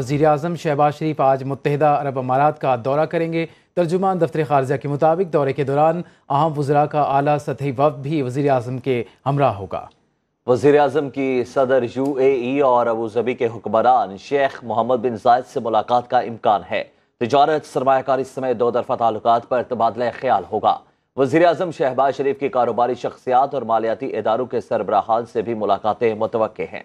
वजीर अजम शहबाज शरीफ आज मुतहदा अरब अमारात का दौरा करेंगे तर्जुमान दफ्तर खारजा के मुताबिक दौरे के दौरान अहम वजरा का आला सतही वफ भी वजी अजम के हमरा होगा वजीर अजम की सदर यू ए ई और अबूजबी के हुक्मरान शेख मोहम्मद बिन जायद से मुलाकात का इम्कान है तजारत सरमाकारी समय दो तरफा ताल्लुक पर तबादला ख्याल होगा वजी अजम शहबाज शरीफ की कारोबारी शख्सियात और मालियाती इदारों के सरबराहान से भी मुलाकातें मुतव हैं